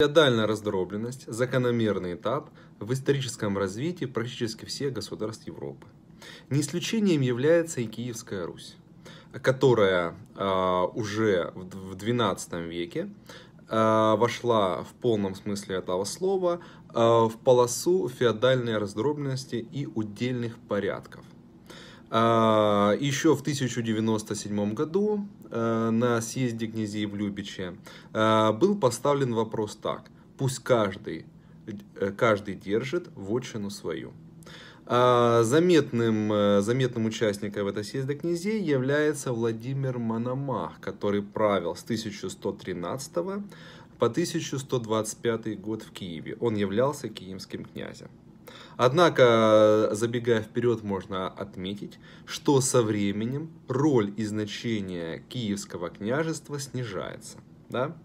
Феодальная раздробленность – закономерный этап в историческом развитии практически всех государств Европы. Не исключением является и Киевская Русь, которая э, уже в XII веке э, вошла в полном смысле этого слова э, в полосу феодальной раздробленности и удельных порядков. А, Еще в 1097 году э, на съезде князей в Любиче э, был поставлен вопрос так. Пусть каждый, э, каждый держит вотчину свою. А, заметным, заметным участником этого съезда князей является Владимир Мономах, который правил с 1113 по 1125 год в Киеве. Он являлся киевским князем. Однако, забегая вперед, можно отметить, что со временем роль и значение киевского княжества снижается. Да?